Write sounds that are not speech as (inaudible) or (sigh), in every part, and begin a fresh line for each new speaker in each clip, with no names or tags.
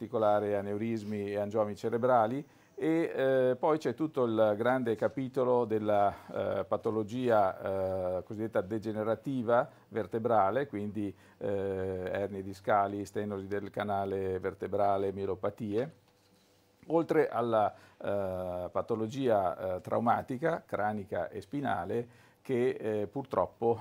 particolare aneurismi e angiomi cerebrali e eh, poi c'è tutto il grande capitolo della eh, patologia eh, cosiddetta degenerativa vertebrale, quindi eh, ernie discali, stenosi del canale vertebrale, mielopatie, oltre alla eh, patologia eh, traumatica, cranica e spinale che purtroppo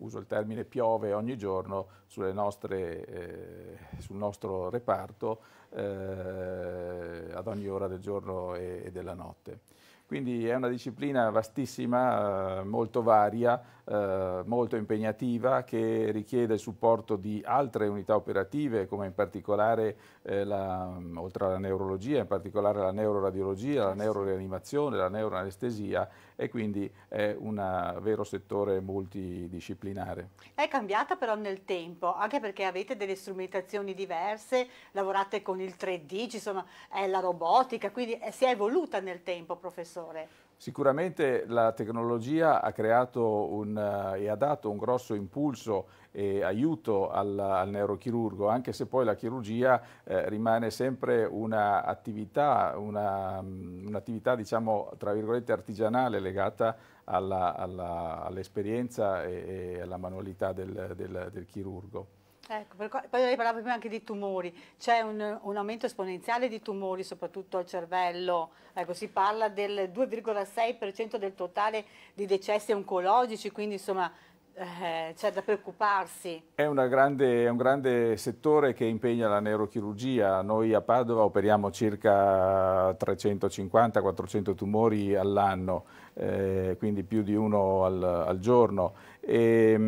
uso il termine piove ogni giorno nostre, eh, sul nostro reparto eh, ad ogni ora del giorno e, e della notte. Quindi è una disciplina vastissima, eh, molto varia, eh, molto impegnativa che richiede il supporto di altre unità operative come in particolare eh, la, mm, oltre alla neurologia, in particolare la neuroradiologia, la neuroreanimazione, la neuroanestesia e quindi è un vero settore multidisciplinare.
È cambiata però nel tempo, anche perché avete delle strumentazioni diverse, lavorate con il 3D, ci sono, è la robotica, quindi si è evoluta nel tempo, professore.
Sicuramente la tecnologia ha creato un, eh, e ha dato un grosso impulso e aiuto al, al neurochirurgo, anche se poi la chirurgia eh, rimane sempre un'attività, una, mm, un'attività diciamo, tra virgolette artigianale legata alla, alla, all'esperienza e, e, alla manualità del, del, del chirurgo.
Ecco, poi lei parlava prima anche di tumori, c'è un, un, aumento esponenziale di tumori soprattutto al cervello, ecco, si parla del 2,6% del totale di decessi oncologici, quindi insomma eh, c'è da preoccuparsi.
È, grande, è, un grande settore che impegna la neurochirurgia. Noi a Padova operiamo circa 350-400 tumori all'anno, eh, quindi più di uno al, al giorno. E, ehm,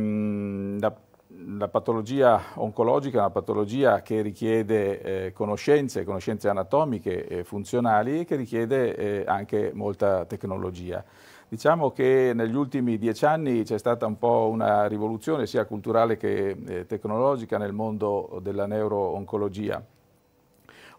mh, la la patologia oncologica è una patologia che richiede eh, conoscenze, conoscenze anatomiche e funzionali e che richiede eh, anche molta tecnologia. Diciamo che negli ultimi dieci anni c'è stata un po' una rivoluzione sia culturale che eh, tecnologica nel mondo della neurooncologia.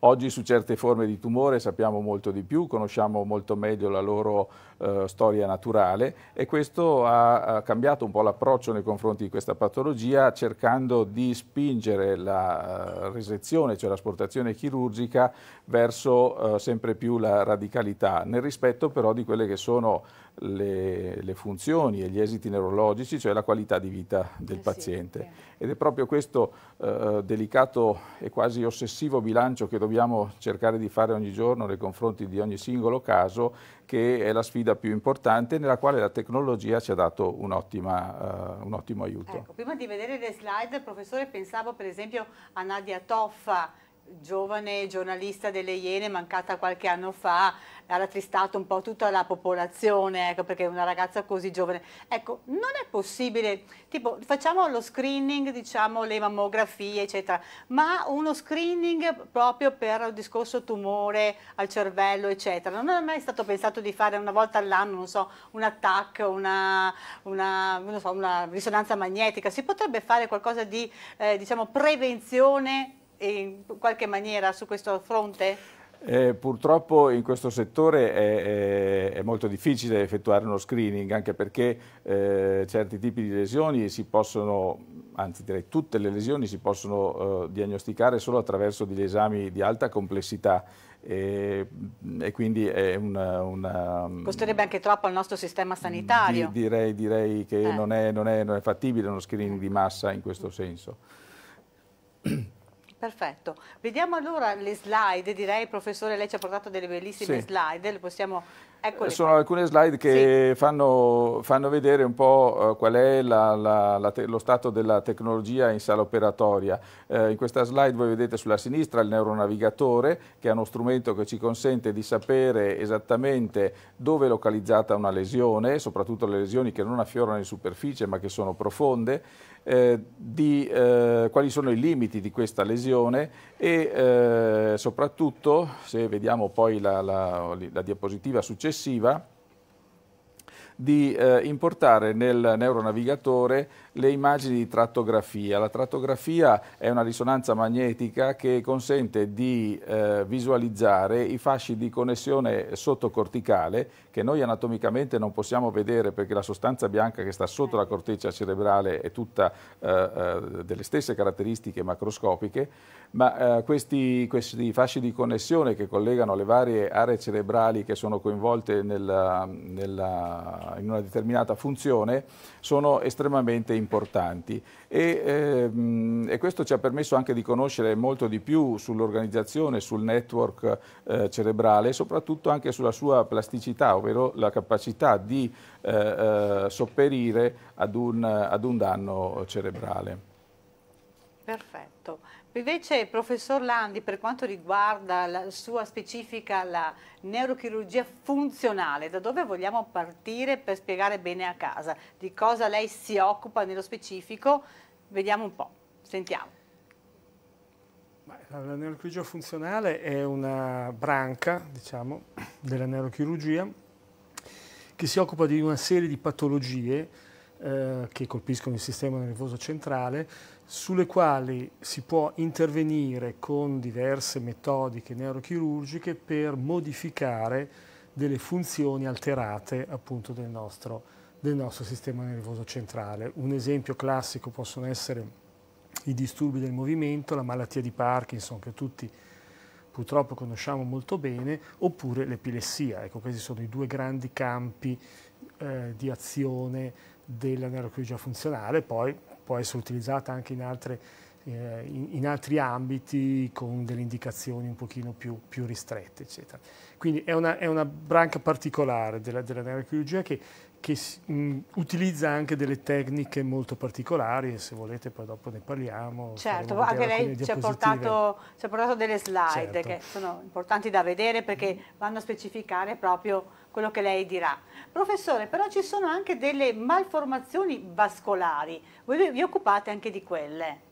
Oggi su certe forme di tumore sappiamo molto di più, conosciamo molto meglio la loro eh, storia naturale e questo ha, ha cambiato un po' l'approccio nei confronti di questa patologia cercando di spingere la uh, resezione, cioè l'asportazione chirurgica, verso uh, sempre più la radicalità, nel rispetto però di quelle che sono le, le, funzioni e gli esiti neurologici, cioè la qualità di vita del eh paziente. sì. Ed è proprio questo eh, delicato e quasi ossessivo bilancio che dobbiamo cercare di fare ogni giorno nei confronti di ogni singolo caso che è la sfida più importante nella quale la tecnologia ci ha dato un, ottima, uh, eh, un ottimo aiuto. Ecco,
prima di vedere le slide, professore, pensavo per esempio a Nadia Toffa, giovane giornalista delle Iene mancata qualche anno fa ha rattristato un po' tutta la popolazione, ecco, perché una ragazza così giovane. Ecco, non è possibile, tipo, facciamo lo screening, diciamo, le mammografie, eccetera, ma uno screening proprio per il discorso tumore al cervello, eccetera. Non è mai stato pensato di fare una volta all'anno, non so, un attacco, una, una, so, una, risonanza magnetica. Si potrebbe fare qualcosa di, eh, diciamo, prevenzione in qualche maniera su questo fronte?
Eh, purtroppo in questo settore è, è, è, molto difficile effettuare uno screening anche perché eh, certi tipi di lesioni si possono, anzi direi tutte le lesioni si possono eh, diagnosticare solo attraverso degli esami di alta complessità e, e, quindi è una, una, um, costerebbe
anche troppo al nostro sistema sanitario di,
direi, direi, che eh. non, è, non, è, non, è, fattibile uno screening di massa in questo senso
Perfetto, vediamo allora le slide, direi professore lei ci ha portato delle bellissime sì. slide, le possiamo... Eccole eh, Sono
qua. alcune slide che sì. fanno, fanno, vedere un po' eh, qual è la, la, la te, lo stato della tecnologia in sala operatoria. Eh, in questa slide voi vedete sulla sinistra il neuronavigatore che è uno strumento che ci consente di sapere esattamente dove è localizzata una lesione, soprattutto le lesioni che non affiorano in superficie ma che sono profonde. Eh, di eh, quali sono i limiti di questa lesione e eh, soprattutto, se vediamo poi la, la, la diapositiva successiva, di eh, importare nel neuronavigatore le immagini di trattografia. La trattografia è una risonanza magnetica che consente di eh, visualizzare i fasci di connessione sottocorticale che noi anatomicamente non possiamo vedere perché la sostanza bianca che sta sotto la corteccia cerebrale è tutta eh, eh delle stesse caratteristiche macroscopiche, ma eh, questi, questi, fasci di connessione che collegano le varie aree cerebrali che sono coinvolte nella, nella, in una determinata funzione sono estremamente importanti importanti e, ehm, e, questo ci ha permesso anche di conoscere molto di più sull'organizzazione, sul network eh, cerebrale e soprattutto anche sulla sua plasticità, ovvero la capacità di eh, eh sopperire ad un, ad un danno cerebrale.
Perfetto. Invece, professor Landi, per quanto riguarda la sua specifica la neurochirurgia funzionale, da dove vogliamo partire per spiegare bene a casa di cosa lei si occupa nello specifico? Vediamo un po', sentiamo.
Eh, la neurochirurgia funzionale è una branca, diciamo, della neurochirurgia che si occupa di una serie di patologie eh, che colpiscono il sistema nervoso centrale sulle quali si può intervenire con diverse metodiche neurochirurgiche per modificare delle funzioni alterate appunto del nostro, del nostro sistema nervoso centrale. Un esempio classico possono essere i disturbi del movimento, la malattia di Parkinson che tutti purtroppo conosciamo molto bene, oppure l'epilessia. Ecco, questi sono i due grandi campi eh, di azione della neurochirurgia funzionale, poi può essere utilizzata anche in, altre, eh, in, in altri ambiti con delle indicazioni un pochino più, più ristrette, eccetera. Quindi è una, è una branca particolare della, della neurochirurgia che, che mh, mm, utilizza anche delle tecniche molto particolari e se volete poi dopo ne parliamo. Certo, anche lei ci ha, portato,
portato, delle slide certo. che sono importanti da vedere perché mm. vanno a specificare proprio quello che lei dirà. Professore, però ci sono anche delle malformazioni vascolari, voi vi occupate anche di quelle?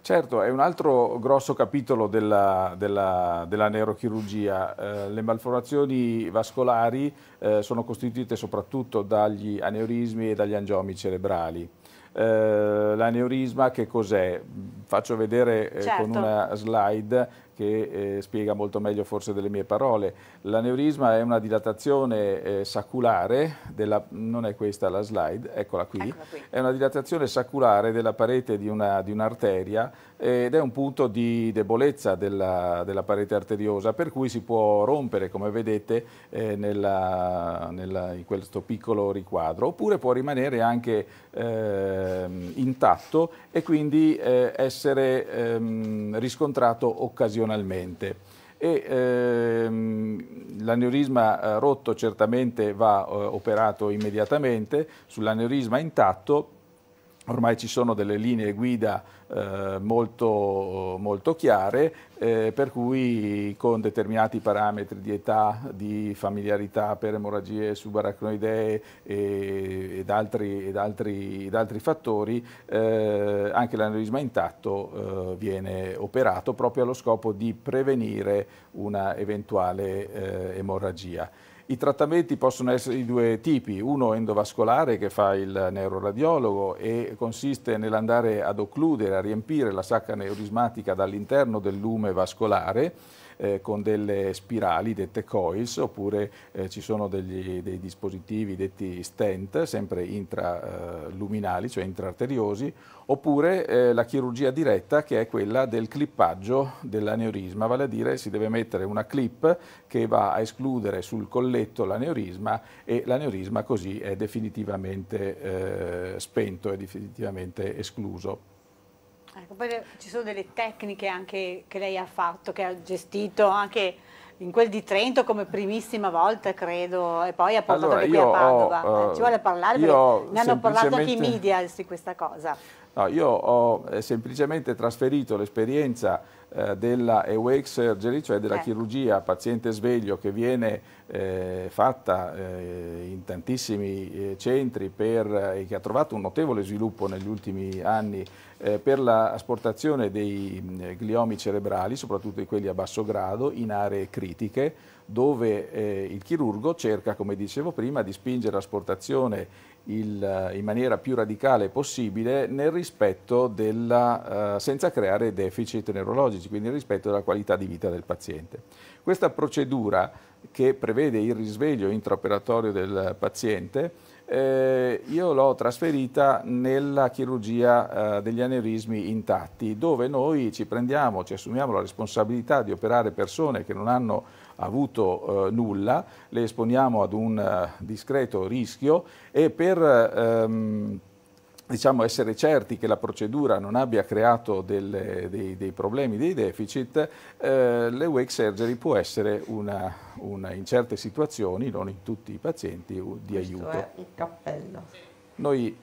Certo, è un altro grosso capitolo della, della, della neurochirurgia. Eh, le malformazioni vascolari eh, sono costituite soprattutto dagli aneurismi e dagli angiomi cerebrali. Eh, l'aneurisma che cos'è? Faccio vedere eh, certo. con una slide che eh, spiega molto meglio forse delle mie parole. L'aneurisma è una dilatazione eh, saculare, della, non è questa la slide, eccola qui. eccola qui, è una dilatazione saculare della parete di, un'arteria un eh, ed è un punto di debolezza della, della, parete arteriosa per cui si può rompere come vedete eh, nella, nella, in questo piccolo riquadro oppure può rimanere anche ehm, intatto e quindi eh, essere ehm, riscontrato occasionalmente occasionalmente. E, ehm, l'aneurisma eh, rotto certamente va eh, operato immediatamente, sull'aneurisma intatto Ormai ci sono delle linee guida eh, molto, molto, chiare, eh, per cui con determinati parametri di età, di familiarità per emorragie subarachnoidee e, ed, altri, ed, altri, ed, altri, fattori, eh, anche l'aneurisma intatto eh, viene operato proprio allo scopo di prevenire una eventuale eh, emorragia. I trattamenti possono essere di due tipi, uno endovascolare che fa il neuroradiologo e consiste nell'andare ad occludere, a riempire la sacca neurismatica dall'interno del lume vascolare eh, con delle spirali dette coils oppure eh, ci sono degli, dei dispositivi detti stent, sempre intraluminali, cioè intraarteriosi, oppure eh, la chirurgia diretta che è quella del clippaggio dell'aneurisma, vale a dire si deve mettere una clip che va a escludere sul colletto l'aneurisma e l'aneurisma così è definitivamente eh, spento, è definitivamente escluso.
Ecco, poi ci sono delle tecniche anche che lei ha fatto, che ha gestito anche in quel di Trento come primissima volta, credo, e poi ha portato allora, qui a Padova. Ho, eh, Ci vuole eh, parlare? Perché ne hanno parlato anche i media di questa cosa.
No, io ho eh, semplicemente trasferito l'esperienza eh, della awake surgery, cioè della eh. chirurgia paziente sveglio che viene eh, fatta in tantissimi centri per, e che ha trovato un notevole sviluppo negli ultimi anni eh, per l'asportazione dei mm, gliomi cerebrali, soprattutto di quelli a basso grado, in aree critiche, dove eh, il chirurgo cerca, come dicevo prima, di spingere l'asportazione eh, in maniera più radicale possibile nel rispetto della, eh, senza creare deficit neurologici, quindi nel rispetto della qualità di vita del paziente. Questa procedura che prevede il risveglio intraoperatorio del paziente eh, io l'ho trasferita nella chirurgia eh, degli aneurismi intatti, dove noi ci prendiamo, ci assumiamo la responsabilità di operare persone che non hanno avuto eh, nulla, le esponiamo ad un eh, discreto rischio e per... Ehm, diciamo, essere certi che la procedura non abbia creato del, dei, dei, problemi, dei deficit, eh, le wake surgery può essere una, una, in certe situazioni, non in tutti i pazienti, di questo aiuto. Questo è
un cappello.
Noi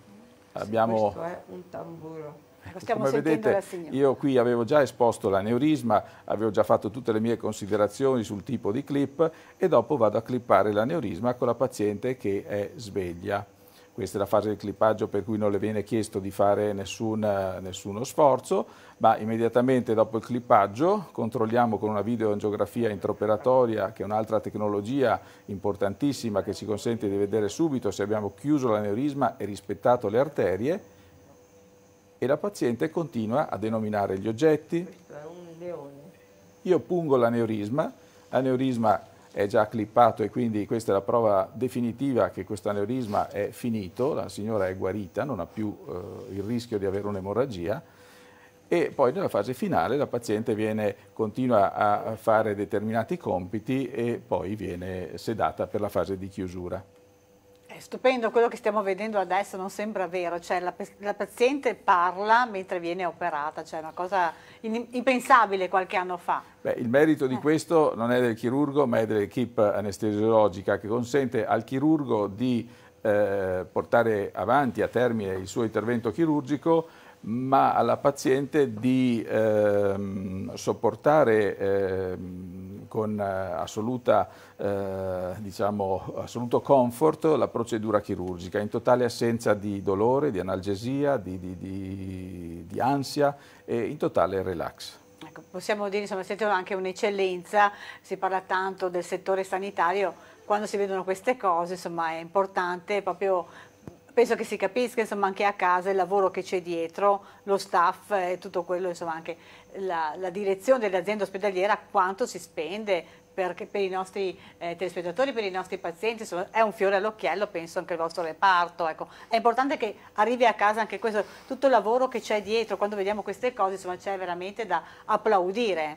abbiamo... Questo
è un tamburo. Ecco, come vedete, io
qui avevo già esposto l'aneurisma, avevo già fatto tutte le mie considerazioni sul tipo di clip e dopo vado a clippare l'aneurisma con la paziente che è sveglia questa è la fase del clippaggio per cui non le viene chiesto di fare nessuna, nessuno sforzo, ma immediatamente dopo il clippaggio controlliamo con una videoangiografia intraoperatoria, che è un'altra tecnologia importantissima che ci consente di vedere subito se abbiamo chiuso l'aneurisma e rispettato le arterie, e la paziente continua a denominare gli oggetti. Io pungo l'aneurisma, l'aneurisma è già clippato e quindi questa è la prova definitiva che questo aneurisma è finito, la signora è guarita, non ha più eh, il rischio di avere un'emorragia e poi nella fase finale la paziente viene, continua a fare determinati compiti e poi viene sedata per la fase di chiusura
stupendo quello che stiamo vedendo adesso, non sembra vero, cioè la, la paziente parla mentre viene operata, cioè una cosa in, impensabile qualche anno fa.
Beh, il merito di eh. questo non è del chirurgo ma è dell'equipe anestesiologica che consente al chirurgo di eh, portare avanti a termine il suo intervento chirurgico ma alla paziente di ehm, sopportare ehm, con eh, assoluta, eh, diciamo, assoluto comfort la procedura chirurgica, in totale assenza di dolore, di analgesia, di, di, di, di ansia e in totale relax.
Ecco, possiamo dire, insomma, siete anche un'eccellenza, si parla tanto del settore sanitario, quando si vedono queste cose, insomma, è importante proprio penso che si capisca insomma, anche a casa il lavoro che c'è dietro, lo staff e tutto quello, insomma, anche la, la direzione dell'azienda ospedaliera, quanto si spende per, per i nostri eh, telespettatori, per i nostri pazienti, insomma, è un fiore all'occhiello, penso anche il vostro reparto. Ecco. È importante che arrivi a casa anche questo, tutto il lavoro che c'è dietro, quando vediamo queste cose, insomma, c'è veramente da applaudire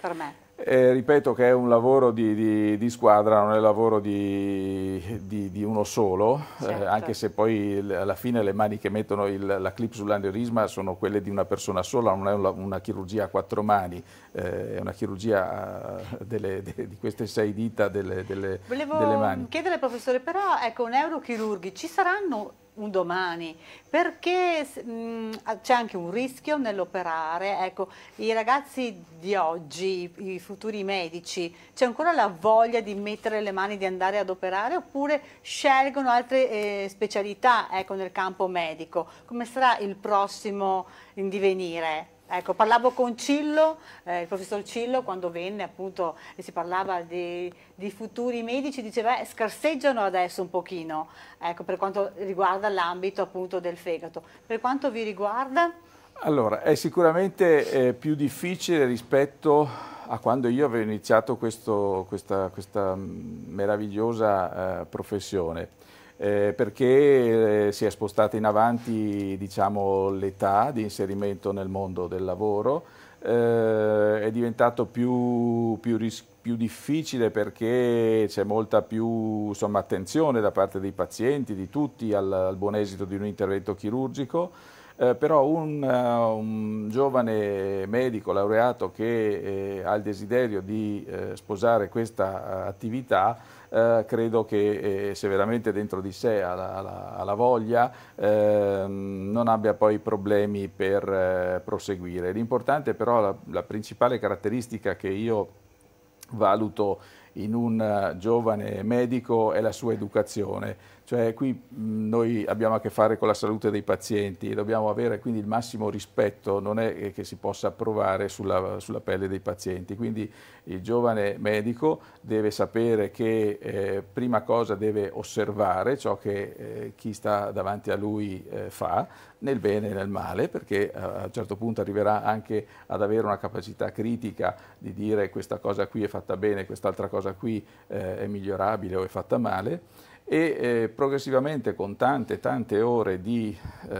per
me. Eh, ripeto che è un lavoro di, di, di squadra, non è un lavoro di, di uno solo, eh, certo. eh, anche se poi alla fine le mani che mettono il, la clip sull'aneurisma sono quelle di una persona sola, non è una, una chirurgia a quattro mani, eh, è una chirurgia eh, delle, de, di queste sei dita delle, delle, delle mani. Volevo
chiedere, al professore, però ecco, neurochirurghi, ci saranno un domani, perché mm, c'è anche un rischio nell'operare, ecco, i ragazzi di oggi, i futuri medici, c'è ancora la voglia di mettere le mani, di andare ad operare oppure scelgono altre eh, specialità ecco, nel campo medico? Come sarà il prossimo in divenire? Ecco, parlavo con Cillo, eh, il professor Cillo, quando venne appunto e si parlava di, di futuri medici, diceva eh, scarseggiano adesso un pochino, ecco, per quanto riguarda l'ambito appunto del fegato. Per quanto vi riguarda?
Allora, è sicuramente eh, più difficile rispetto a quando io avevo iniziato questo, questa, questa, mm, meravigliosa eh, professione eh, perché eh, si è spostata in avanti diciamo, l'età di inserimento nel mondo del lavoro, eh, è diventato più, più, più difficile perché c'è molta più insomma, attenzione da parte dei pazienti, di tutti, al, al buon esito di un intervento chirurgico. Eh, però un, uh, un, giovane medico laureato che eh, ha il desiderio di eh, sposare questa eh, attività eh, credo che eh, se veramente dentro di sé ha la, ha la voglia ehm, non abbia poi problemi per eh, proseguire. L'importante però, la, la principale caratteristica che io valuto in un eh, giovane medico è la sua educazione cioè qui mh, noi abbiamo a che fare con la salute dei pazienti, e dobbiamo avere quindi il massimo rispetto, non è che si possa provare sulla, sulla pelle dei pazienti. Quindi il giovane medico deve sapere che eh, prima cosa deve osservare ciò che eh, chi sta davanti a lui eh, fa, nel bene e nel male, perché eh, a un certo punto arriverà anche ad avere una capacità critica di dire questa cosa qui è fatta bene, quest'altra cosa qui eh, è migliorabile o è fatta male e eh, progressivamente con tante tante ore di eh,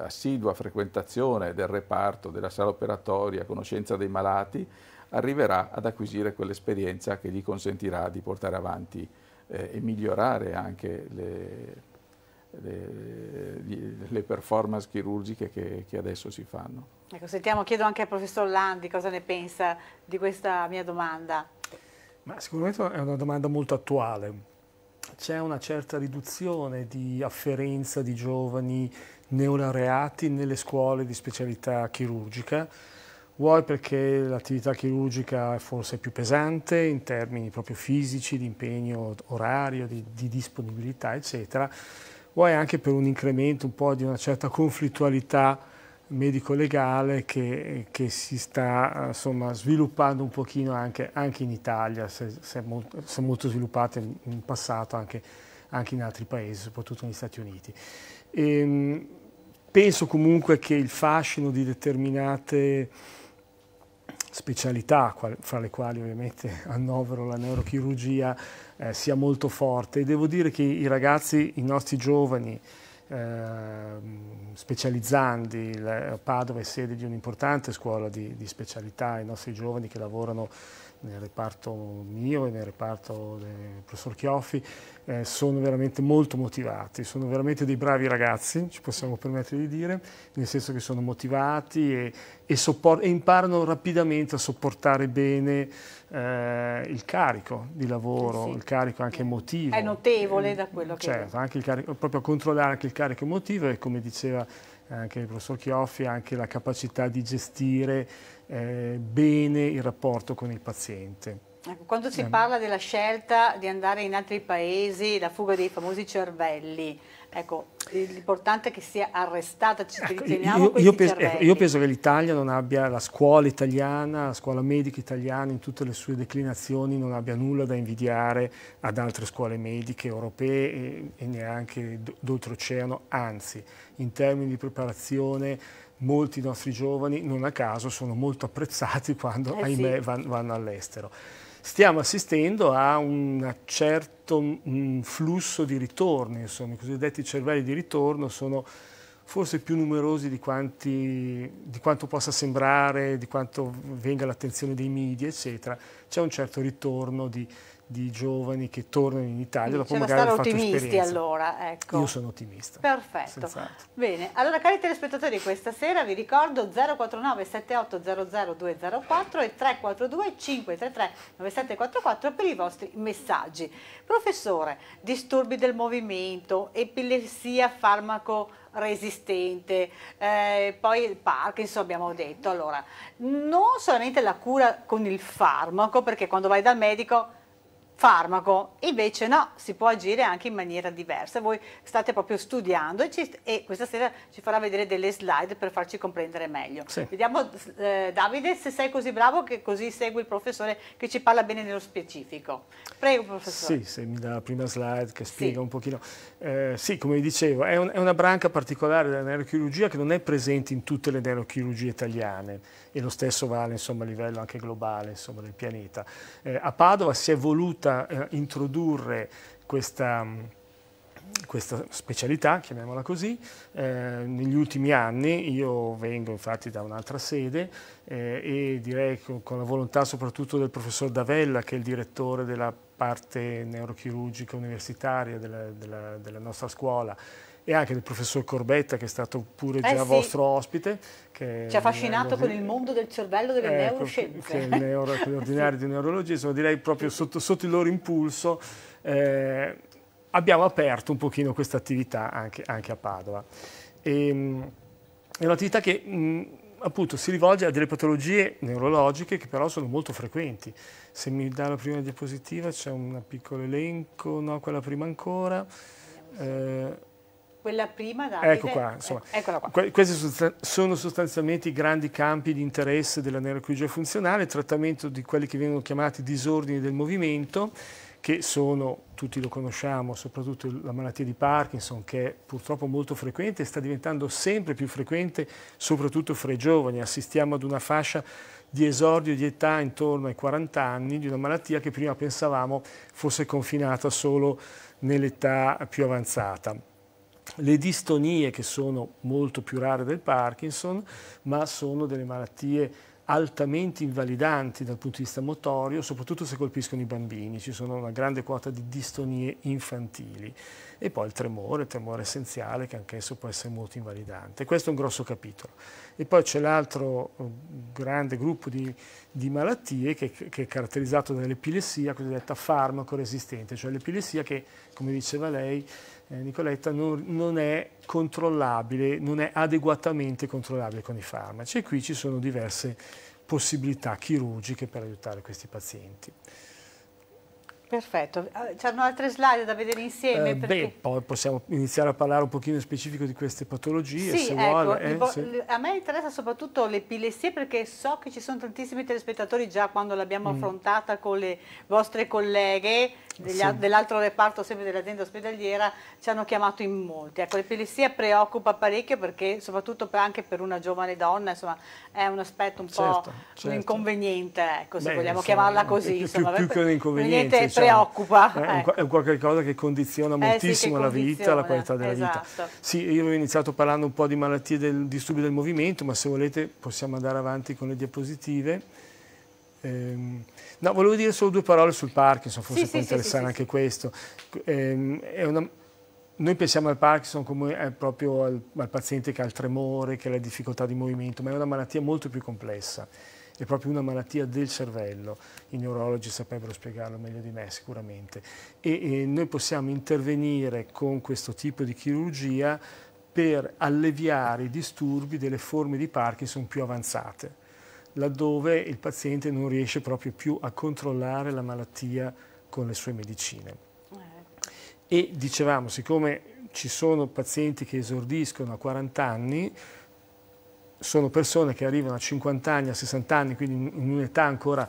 assidua frequentazione del reparto, della sala operatoria, conoscenza dei malati, arriverà ad acquisire quell'esperienza che gli consentirà di portare avanti eh, e migliorare anche le, le, le performance chirurgiche che, che, adesso si fanno.
Ecco, sentiamo, chiedo anche al professor Landi cosa ne pensa di questa mia domanda.
Ma sicuramente è una domanda molto attuale, c'è una certa riduzione di afferenza di giovani neolaureati nelle scuole di specialità chirurgica, vuoi perché l'attività chirurgica è forse più pesante in termini proprio fisici, di impegno orario, di, di disponibilità, eccetera, vuoi anche per un incremento un po' di una certa conflittualità medico legale che, che si sta eh, insomma, sviluppando un pochino anche, anche in Italia, si è molto, se sviluppata in, in passato anche, anche, in altri paesi, soprattutto negli Stati Uniti. E, ehm, penso comunque che il fascino di determinate specialità, fra le quali ovviamente (laughs) annovero la neurochirurgia, eh, sia molto forte e devo dire che i ragazzi, i nostri giovani, Ehm, specializzandi, Padova è sede di un'importante scuola di, di specialità, i nostri giovani che lavorano nel reparto mio e nel reparto del professor Chioffi, eh, sono veramente molto motivati, sono veramente dei bravi ragazzi, ci possiamo permettere di dire, nel senso che sono motivati e, e, e imparano rapidamente a sopportare bene eh, il carico di lavoro, sì. il carico anche emotivo. È
notevole da quello eh, che... Certo,
anche il carico, proprio a controllare anche il carico emotivo e come diceva anche il professor Chioffi, anche la capacità di gestire eh, bene il rapporto con il paziente.
Ecco, quando si parla della scelta di andare in altri paesi, la fuga dei famosi cervelli, ecco, l'importante è che sia arrestata, ci ecco, io, io, penso, ecco, io,
penso, che l'Italia non abbia, la scuola italiana, la scuola medica italiana in tutte le sue declinazioni non abbia nulla da invidiare ad altre scuole mediche europee e, e neanche d'oltreoceano, anzi in termini di preparazione molti nostri giovani non a caso sono molto apprezzati quando, eh ahimè, vanno all'estero stiamo assistendo a un certo un flusso di ritorni, insomma, i cosiddetti cervelli di ritorno sono forse più numerosi di, quanti, di, quanto possa sembrare, di quanto venga l'attenzione dei media, eccetera, c'è un certo ritorno di, di giovani che tornano in Italia dopo C'è magari aver fatto ottimisti
allora, ecco. Io sono ottimista. Perfetto. Senz'altro. Bene, allora cari telespettatori, questa sera vi ricordo 049 7800 204 e 342 533 9744 per i vostri messaggi. Professore, disturbi del movimento, epilessia farmaco resistente, eh, poi il Parkinson abbiamo detto, allora non solamente la cura con il farmaco perché quando vai dal medico farmaco, invece no, si può agire anche in maniera diversa, voi state proprio studiando e, ci, e questa sera ci farà vedere delle slide per farci comprendere meglio. Sì. Vediamo eh, Davide se sei così bravo che così segui il professore che ci parla bene nello specifico. Prego professore. Sì,
se mi dà la prima slide che spiega sì. un pochino. Eh, sì, come dicevo, è, un, è una branca particolare della neurochirurgia che non è presente in tutte le neurochirurgie italiane e lo stesso vale insomma, a livello anche globale insomma, del pianeta. Eh, a Padova si è voluta voluta eh, introdurre questa, mm, questa specialità, chiamiamola così, eh, negli ultimi anni, io vengo infatti da un'altra sede eh, e direi con, con la volontà soprattutto del professor Davella che è il direttore della parte neurochirurgica universitaria della, della, della nostra scuola e anche del professor Corbetta che è stato pure eh già sì. vostro ospite. Ci ha affascinato con il
mondo del cervello delle eh, neuroscienze. Che, che neuro, gli (laughs) ordinari
di neurologia, insomma direi proprio sotto, sotto il loro impulso eh, abbiamo aperto un pochino questa attività anche, anche, a Padova. E, ehm, è un'attività che mh, appunto si rivolge a delle patologie neurologiche che però sono molto frequenti. Se mi dà la prima diapositiva c'è un piccolo elenco, no, quella prima ancora. Eh,
quella prima, Davide. Ecco qua, insomma. Eh, eccola qua.
questi sono, sostanzialmente i grandi campi di interesse della neurochirurgia funzionale, trattamento di quelli che vengono chiamati disordini del movimento, che sono, tutti lo conosciamo, soprattutto la malattia di Parkinson, che è purtroppo molto frequente e sta diventando sempre più frequente, soprattutto fra i giovani. Assistiamo ad una fascia di esordio di età intorno ai 40 anni, di una malattia che prima pensavamo fosse confinata solo nell'età più avanzata le distonie che sono molto più rare del Parkinson, ma sono delle malattie altamente invalidanti dal punto di vista motorio, soprattutto se colpiscono i bambini, ci sono una grande quota di distonie infantili e poi il tremore, il tremore essenziale che anch'esso può essere molto invalidante. Questo è un grosso capitolo. E poi c'è l'altro eh, grande gruppo di, di malattie che, che, è caratterizzato dall'epilessia cosiddetta farmaco resistente, cioè l'epilessia che, come diceva lei, eh, Nicoletta non, non, è controllabile, non è adeguatamente controllabile con i farmaci e qui ci sono diverse possibilità chirurgiche per aiutare questi pazienti.
Perfetto, eh, c'erano altre slide da vedere insieme. Eh, perché... Beh,
poi possiamo iniziare a parlare un pochino in specifico di queste patologie, sì, se ecco, vuole. Eh, sì.
A me interessa soprattutto l'epilessia perché so che ci sono tantissimi telespettatori già quando l'abbiamo mm. affrontata con le vostre colleghe sì. dell'altro reparto sempre dell'azienda ospedaliera, ci hanno chiamato in molti. Ecco, l'epilessia preoccupa parecchio perché soprattutto per, anche per una giovane donna insomma, è un aspetto un certo, po' certo. certo. inconveniente, ecco, se beh, vogliamo insomma, chiamarla così. Più, insomma, più, più che un inconveniente diciamo, preoccupa. È, ecco.
un, è qualcosa che condiziona moltissimo eh sì, che la condiziona, vita, la qualità della esatto. vita. Sì, io ho iniziato parlando un po' di malattie del disturbi del movimento, ma se volete possiamo andare avanti con le diapositive. Ehm, no, volevo dire solo due parole sul Parkinson, forse sì, può interessare anche questo. Ehm, una, noi pensiamo al Parkinson come proprio al, al paziente che ha il tremore, che ha la difficoltà di movimento, ma è una malattia molto più complessa è proprio una malattia del cervello, i neurologi saprebbero spiegarlo meglio di me sicuramente, e, e noi possiamo intervenire con questo tipo di chirurgia per alleviare i disturbi delle forme di Parkinson più avanzate, laddove il paziente non riesce proprio più a controllare la malattia con le sue medicine. E dicevamo, siccome ci sono pazienti che esordiscono a 40 anni, sono persone che arrivano a 50 anni, a 60 anni, quindi in un'età ancora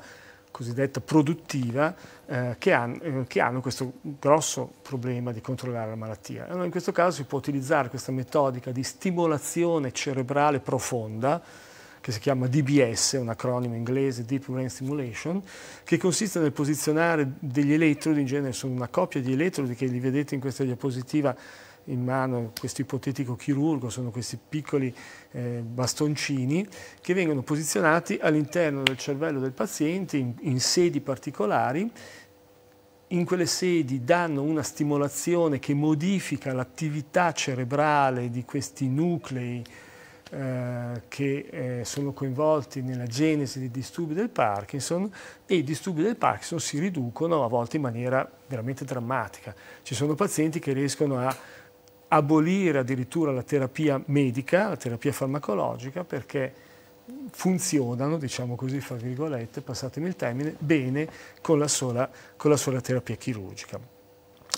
cosiddetta produttiva, eh, che, han, eh, che, hanno questo grosso problema di controllare la malattia. Allora in questo caso si può utilizzare questa metodica di stimolazione cerebrale profonda, che si chiama DBS, un acronimo inglese, Deep Brain Stimulation, che consiste nel posizionare degli elettrodi, in genere sono una coppia di elettrodi che li vedete in questa diapositiva, in mano questo ipotetico chirurgo, sono questi piccoli eh, bastoncini che vengono posizionati all'interno del cervello del paziente in, in sedi particolari in quelle sedi danno una stimolazione che modifica l'attività cerebrale di questi nuclei eh, che eh, sono coinvolti nella genesi dei disturbi del Parkinson e i disturbi del Parkinson si riducono a volte in maniera veramente drammatica. Ci sono pazienti che riescono a abolire addirittura la terapia medica, la terapia farmacologica, perché funzionano, diciamo così, fra virgolette, passatemi il termine, bene con la sola, con la sola terapia chirurgica.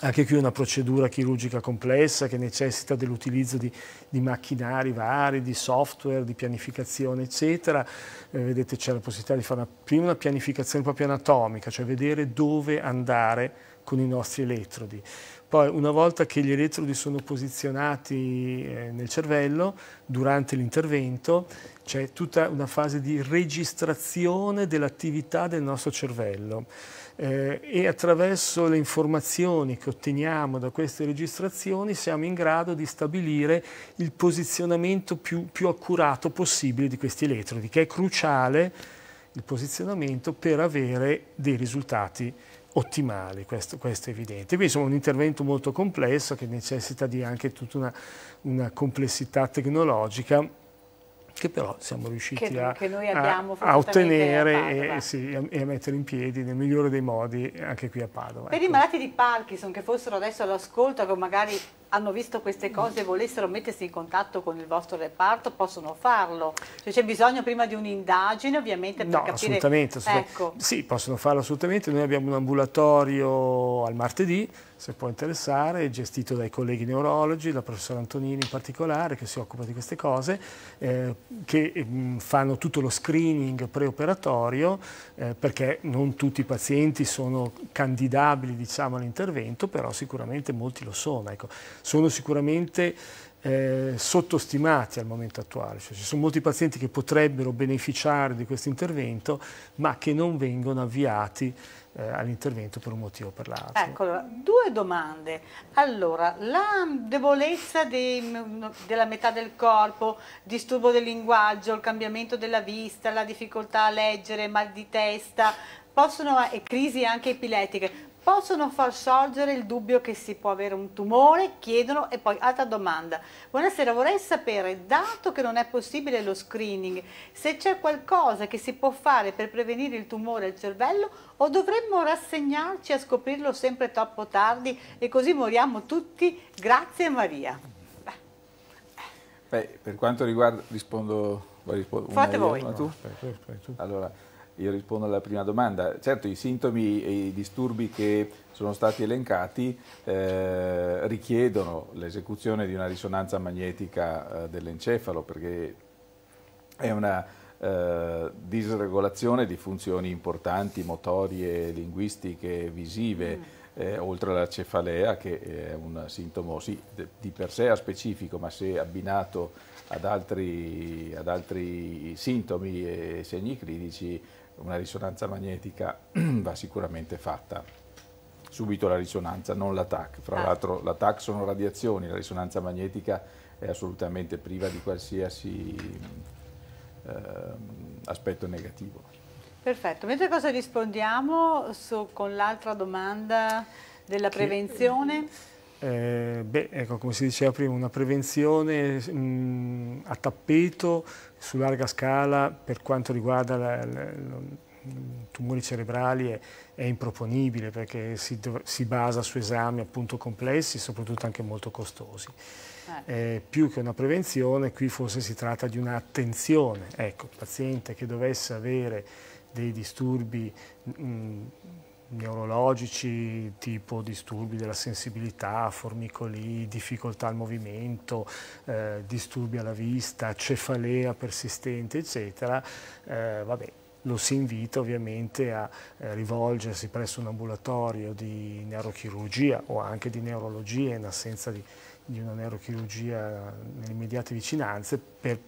Anche qui è una procedura chirurgica complessa che necessita dell'utilizzo di, di, macchinari vari, di software, di pianificazione, eccetera. Eh, vedete c'è la possibilità di fare una, prima una pianificazione proprio anatomica, cioè vedere dove andare con i nostri elettrodi poi una volta che gli elettrodi sono posizionati eh, nel cervello, durante l'intervento c'è tutta una fase di registrazione dell'attività del nostro cervello eh, e attraverso le informazioni che otteniamo da queste registrazioni siamo in grado di stabilire il posizionamento più, più accurato possibile di questi elettrodi, che è cruciale il posizionamento per avere dei risultati ottimali, questo, questo, è evidente. Quindi insomma un intervento molto complesso che necessita di anche tutta una, una complessità tecnologica che però siamo riusciti che, a, che a, a, ottenere e, sì, e, a mettere in piedi nel migliore dei modi anche qui a Padova. Per ecco. i
malati di Parkinson che fossero adesso all'ascolto, che magari hanno visto queste cose e volessero mettersi in contatto con il vostro reparto possono farlo? Cioè c'è bisogno prima di un'indagine ovviamente per no, capire... Assolutamente, assolutamente. Ecco.
Sì, possono farlo assolutamente. Noi abbiamo un ambulatorio al martedì, se può interessare, gestito dai colleghi neurologi, la professora Antonini in particolare che si occupa di queste cose, eh, che mh, eh, fanno tutto lo screening preoperatorio eh, perché non tutti i pazienti sono candidabili diciamo, all'intervento, però sicuramente molti lo sono. Ecco sono sicuramente eh, sottostimati al momento attuale, cioè, ci sono molti pazienti che potrebbero beneficiare di questo intervento ma che non vengono avviati eh, all'intervento per un motivo o per l'altro.
Ecco, due domande. Allora, la debolezza dei, della metà del corpo, disturbo del linguaggio, il cambiamento della vista, la difficoltà a leggere, mal di testa, possono, e crisi anche epilettiche, possono far sorgere il dubbio che si può avere un tumore? Chiedono e poi altra domanda. Buonasera, vorrei sapere, dato che non è possibile lo screening, se c'è qualcosa che si può fare per prevenire il tumore al cervello o dovremmo rassegnarci a scoprirlo sempre troppo tardi e così moriamo tutti? Grazie Maria.
Beh. per quanto riguarda, rispondo... rispondo Fate voi. Io, tu? No, aspetta, aspetta, Allora, io rispondo alla prima domanda. Certo, i sintomi e i disturbi che sono stati elencati eh, richiedono l'esecuzione di una risonanza magnetica eh, dell'encefalo perché è una eh, disregolazione di funzioni importanti, motorie, linguistiche, visive. Mm. Eh, oltre alla cefalea che è un sintomo sì, di per sé specifico, ma se abbinato ad altri, ad altri sintomi e segni clinici una risonanza magnetica (clears throat) va sicuramente fatta subito la risonanza, non l'attack. Fra ah. l'altro l'attack sono radiazioni, la risonanza magnetica è assolutamente priva di qualsiasi eh, aspetto negativo.
Perfetto, mentre cosa rispondiamo su, con l'altra domanda della prevenzione? Che,
eh, beh, ecco, come si diceva prima, una prevenzione mh, mm, a tappeto su larga scala per quanto riguarda la, la, la, mm, tumori cerebrali è, è improponibile perché si, si, basa su esami appunto complessi, soprattutto anche molto costosi. Eh. eh, più che una prevenzione, qui forse si tratta di un'attenzione. Ecco, il paziente che dovesse avere dei disturbi mh, mm, neurologici tipo disturbi della sensibilità, formicoli, difficoltà al movimento, eh, disturbi alla vista, cefalea persistente, eccetera, eh, vabbè, lo si invita ovviamente a eh, rivolgersi presso un ambulatorio di neurochirurgia o anche di neurologia in assenza di, di una neurochirurgia nelle immediate vicinanze per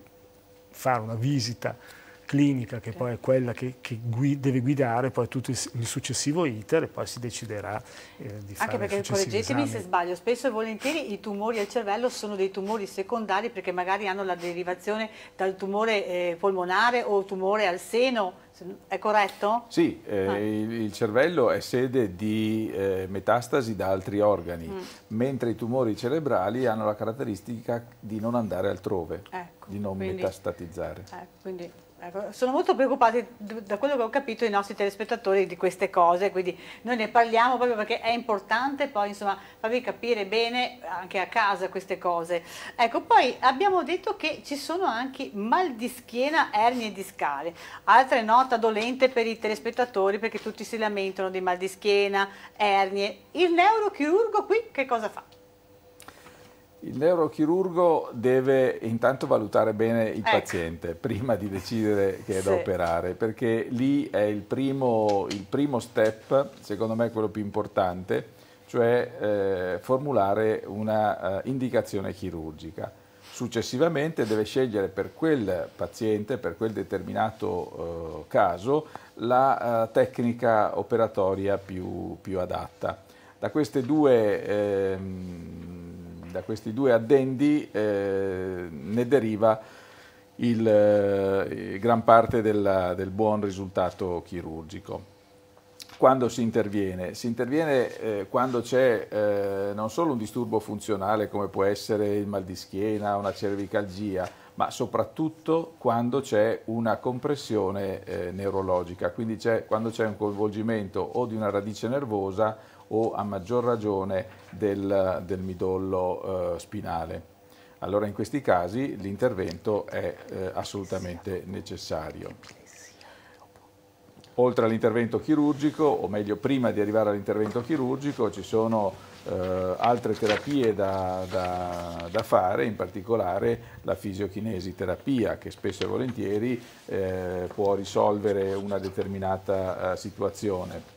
fare una visita clinica che poi è quella che, che gui, deve guidare poi tutto il successivo iter e poi si deciderà eh, di Anche fare Anche perché correggetemi se
sbaglio, spesso e volentieri i tumori al cervello sono dei tumori secondari perché magari hanno la derivazione dal tumore eh, polmonare o tumore al seno, è corretto?
Sì, eh, ah. il cervello è sede di eh, metastasi da altri organi, mm. mentre i tumori cerebrali hanno la caratteristica di non andare altrove, ecco, di non quindi, metastatizzare.
Ecco, quindi Ecco, sono molto preoccupati da quello che ho capito i nostri telespettatori di queste cose, quindi noi ne parliamo proprio perché è importante poi insomma farvi capire bene anche a casa queste cose. Ecco, poi abbiamo detto che ci sono anche mal di schiena, ernie discali, altra nota dolente per i telespettatori perché tutti si lamentano di mal di schiena, ernie. Il neurochirurgo qui che cosa fa?
Il neurochirurgo deve intanto valutare bene il ecco. paziente prima di decidere che è sì. da operare, perché lì è il primo, il primo step, secondo me quello più importante, cioè eh, formulare un'indicazione eh, uh, chirurgica. Successivamente deve scegliere per quel paziente, per quel determinato uh, caso, la uh, tecnica operatoria più, più, adatta. Da queste due... Ehm, da questi due addendi eh, ne deriva il, eh, gran parte della, del buon risultato chirurgico. Quando si interviene? Si interviene eh, quando c'è eh, non solo un disturbo funzionale come può essere il mal di schiena, una cervicalgia, ma soprattutto quando c'è una compressione eh, neurologica, quindi quando c'è un coinvolgimento o di una radice nervosa o a maggior ragione del, del midollo eh, spinale. Allora in questi casi l'intervento è eh, assolutamente necessario. Oltre all'intervento chirurgico, o meglio prima di arrivare all'intervento chirurgico, ci sono eh, altre terapie da, da, da, fare, in particolare la fisiochinesi terapia, che spesso e volentieri eh, può risolvere una determinata eh, situazione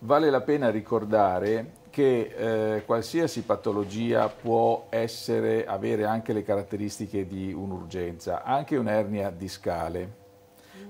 vale la pena ricordare che eh, qualsiasi patologia può essere, avere anche le caratteristiche di un'urgenza, anche un'ernia discale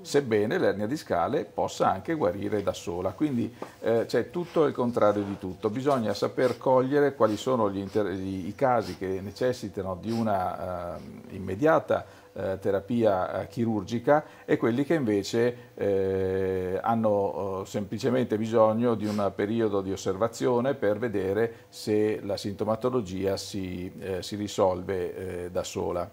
sebbene l'ernia discale possa anche guarire da sola. Quindi eh, c'è tutto il contrario di tutto. Bisogna saper cogliere quali sono gli gli, i casi che necessitano di una eh, immediata eh, terapia eh, chirurgica e quelli che invece eh, hanno oh, semplicemente bisogno di un periodo di osservazione per vedere se la sintomatologia si, eh, si risolve da sola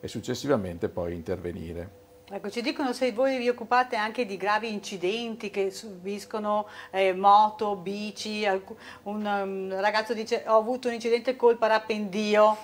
e successivamente poi intervenire.
Ecco, ci dicono se voi vi occupate anche di gravi incidenti che subiscono eh, moto, bici, un, un um, ragazzo dice ho avuto un incidente col parapendio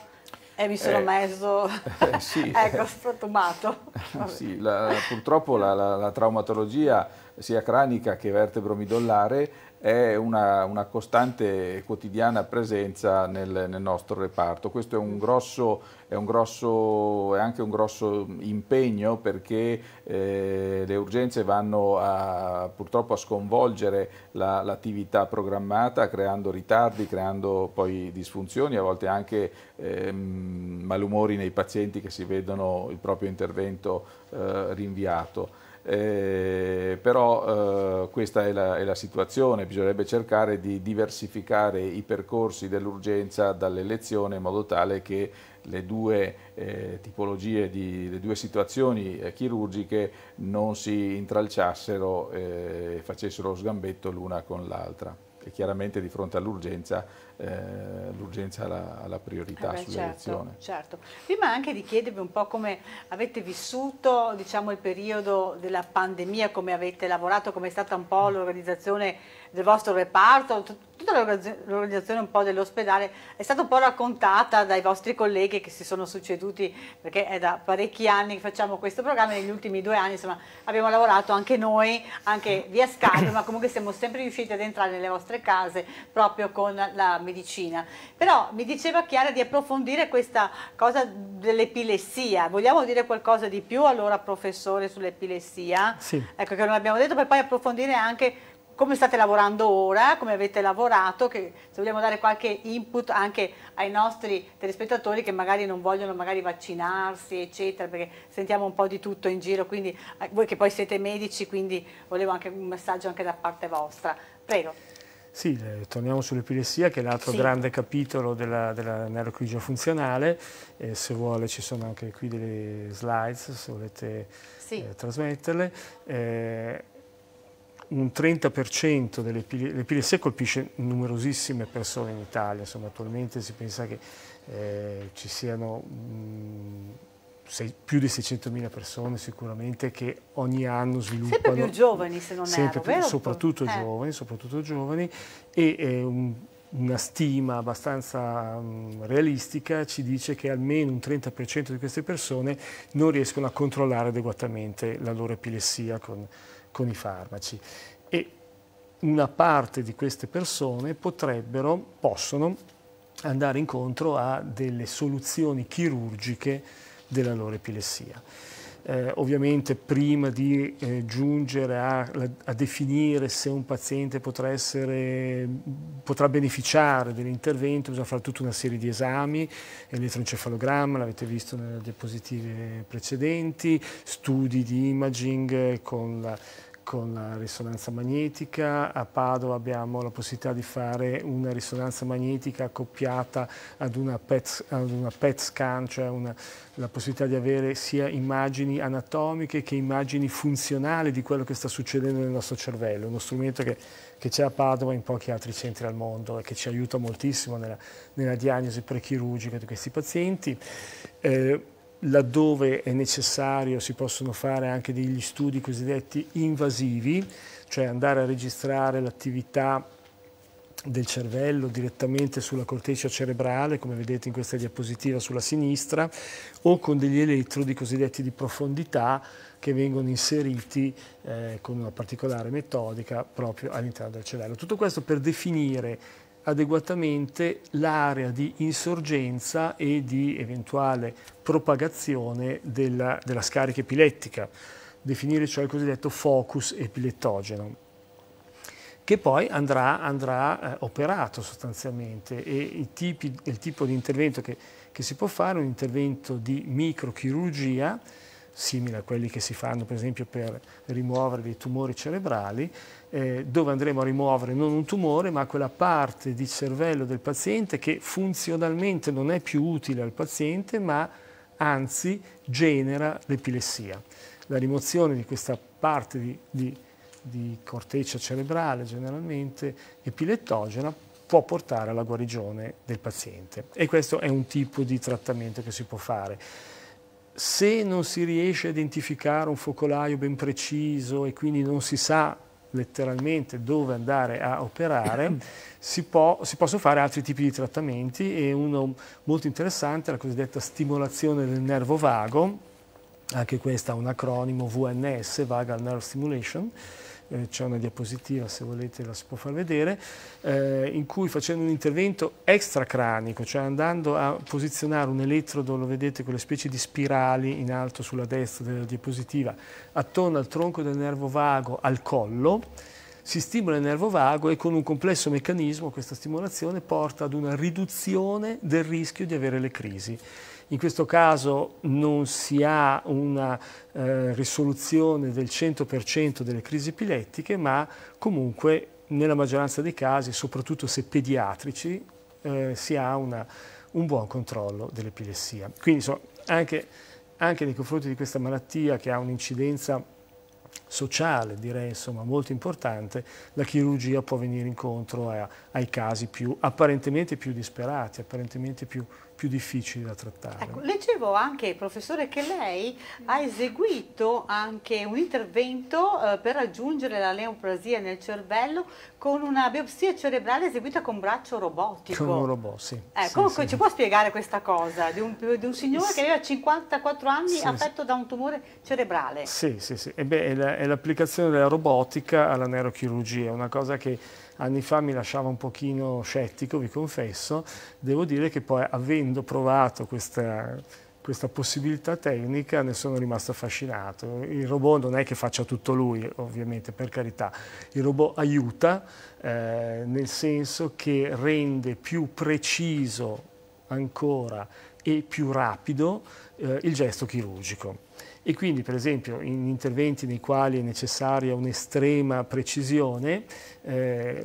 e mi sono eh, messo, eh,
sì, (laughs) ecco,
stratumato.
Eh, sì, purtroppo la, la, la traumatologia sia cranica che vertebro midollare è una, una costante e quotidiana presenza nel, nel, nostro reparto. Questo è, un grosso, è, un grosso, è anche un grosso impegno perché eh, le urgenze vanno a, purtroppo a sconvolgere l'attività la, programmata creando ritardi, creando poi disfunzioni, a volte anche eh, malumori nei pazienti che si vedono il proprio intervento eh, rinviato eh, però eh, questa è la, è la, situazione, bisognerebbe cercare di diversificare i percorsi dell'urgenza dall'elezione in modo tale che le due eh, tipologie, di, le due situazioni eh, chirurgiche non si intralciassero eh, e facessero sgambetto l'una con l'altra e chiaramente di fronte all'urgenza eh, l'urgenza alla, alla priorità eh beh, certo,
certo, Prima anche di chiedervi un po' come avete vissuto diciamo, il periodo della pandemia, come avete lavorato, come è stata un po' mm. l'organizzazione del vostro reparto, tutta l'organizzazione un po' dell'ospedale è stata un po' raccontata dai vostri colleghi che si sono succeduti, perché è da parecchi anni che facciamo questo programma, negli ultimi due anni insomma, abbiamo lavorato anche noi, anche via Skype, ma comunque siamo sempre riusciti ad entrare nelle vostre case proprio con la medicina. Però mi diceva Chiara di approfondire questa cosa dell'epilessia. Vogliamo dire qualcosa di più allora, professore, sull'epilessia? Sì. Ecco che non abbiamo detto, per poi approfondire anche come state lavorando ora, come avete lavorato, che se vogliamo dare qualche input anche ai nostri telespettatori che magari non vogliono magari vaccinarsi, eccetera, perché sentiamo un po' di tutto in giro, quindi eh, voi che poi siete medici, quindi volevo anche un messaggio anche da parte vostra. Prego.
Sì, eh, torniamo sull'epilessia che è l'altro sì. grande capitolo della, della neurocligia funzionale, eh, se vuole ci sono anche qui delle slides se volete sì. eh, trasmetterle. Eh, un 30% dell'epilessia colpisce numerosissime persone in Italia, insomma attualmente si pensa che eh, ci siano... Mh, mm, sei, più di 600.000 persone sicuramente che ogni anno sviluppano... Sempre più
giovani se non sempre erro, più, Soprattutto eh.
giovani, soprattutto giovani e eh, un, una stima abbastanza um, realistica ci dice che almeno un 30% di queste persone non riescono a controllare adeguatamente la loro epilessia con, con i farmaci. E una parte di queste persone potrebbero, possono andare incontro a delle soluzioni chirurgiche della loro epilessia. Eh, ovviamente prima di eh, giungere a, a, definire se un paziente potrà, essere, potrà beneficiare dell'intervento bisogna fare tutta una serie di esami, elettroencefalogramma, l'avete visto nelle diapositive precedenti, studi di imaging con la con la risonanza magnetica, a Padova abbiamo la possibilità di fare una risonanza magnetica accoppiata ad una PET, ad una PET scan, cioè una, la possibilità di avere sia immagini anatomiche che immagini funzionali di quello che sta succedendo nel nostro cervello, uno strumento che, che c'è a Padova e in pochi altri centri al mondo e che ci aiuta moltissimo nella, nella diagnosi prechirurgica di questi pazienti. Eh, laddove è necessario si possono fare anche degli studi cosiddetti invasivi, cioè andare a registrare l'attività del cervello direttamente sulla corteccia cerebrale, come vedete in questa diapositiva sulla sinistra, o con degli elettrodi cosiddetti di profondità che vengono inseriti eh, con una particolare metodica proprio all'interno del cervello. Tutto questo per definire adeguatamente l'area di insorgenza e di eventuale propagazione della, della scarica epilettica, definire cioè il cosiddetto focus epilettogeno che poi andrà, andrà eh, operato sostanzialmente e tipi, il tipo di intervento che, che si può fare è un intervento di microchirurgia simili a quelli che si fanno per esempio per rimuovere dei tumori cerebrali, eh, dove andremo a rimuovere non un tumore ma quella parte di cervello del paziente che funzionalmente non è più utile al paziente ma anzi genera l'epilessia. La rimozione di questa parte di, di, di corteccia cerebrale generalmente epilettogena può portare alla guarigione del paziente e questo è un tipo di trattamento che si può fare se non si riesce a identificare un focolaio ben preciso e quindi non si sa letteralmente dove andare a operare, (coughs) si, può, si, possono fare altri tipi di trattamenti e uno molto interessante è la cosiddetta stimolazione del nervo vago, anche questa ha un acronimo VNS, Vagal Nerve Stimulation, eh, c'è una diapositiva se volete la si può far vedere, eh, in cui facendo un intervento extracranico, cioè andando a posizionare un elettrodo, lo vedete con le specie di spirali in alto sulla destra della diapositiva, attorno al tronco del nervo vago al collo, si stimola il nervo vago e con un complesso meccanismo questa stimolazione porta ad una riduzione del rischio di avere le crisi in questo caso non si ha una eh, risoluzione del 100% delle crisi epilettiche, ma comunque nella maggioranza dei casi, soprattutto se pediatrici, eh, si ha una, un buon controllo dell'epilessia. Quindi insomma, anche, anche nei confronti di questa malattia che ha un'incidenza sociale, direi insomma, molto importante, la chirurgia può venire incontro a, ai casi più, apparentemente più disperati, apparentemente più, più difficili da trattare. Ecco,
leggevo anche, professore, che lei ha eseguito anche un intervento eh, per raggiungere la neoplasia nel cervello con una biopsia cerebrale eseguita con braccio robotico. Con un robot, sì. Ecco, sì, sì. ci può spiegare questa cosa di un, di un signore sì. che aveva 54 anni affetto da un tumore cerebrale?
Sì, sì, sì. E beh, è è l'applicazione della robotica alla neurochirurgia, una cosa che anni fa mi lasciava un pochino scettico, vi confesso, devo dire che poi avendo provato questa, questa possibilità tecnica ne sono rimasto affascinato. Il robot non è che faccia tutto lui, ovviamente, per carità, il robot aiuta eh, nel senso che rende più preciso ancora e più rapido eh, il gesto chirurgico e quindi per esempio in interventi nei quali è necessaria un'estrema precisione eh,